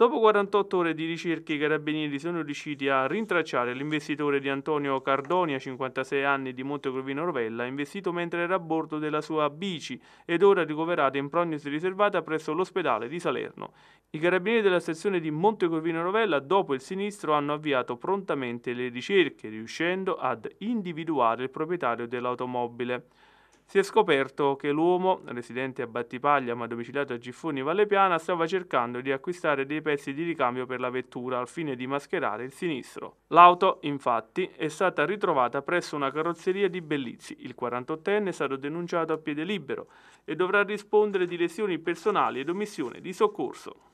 Dopo 48 ore di ricerche i carabinieri sono riusciti a rintracciare l'investitore di Antonio Cardonia, 56 anni, di Montecrovino Rovella, investito mentre era a bordo della sua bici ed ora ricoverato in prognosi riservata presso l'ospedale di Salerno. I carabinieri della sezione di Montecrovino Rovella, dopo il sinistro, hanno avviato prontamente le ricerche, riuscendo ad individuare il proprietario dell'automobile si è scoperto che l'uomo, residente a Battipaglia ma domiciliato a Giffoni Vallepiana, stava cercando di acquistare dei pezzi di ricambio per la vettura al fine di mascherare il sinistro. L'auto, infatti, è stata ritrovata presso una carrozzeria di Bellizzi. Il 48enne è stato denunciato a piede libero e dovrà rispondere di lesioni personali ed omissione di soccorso.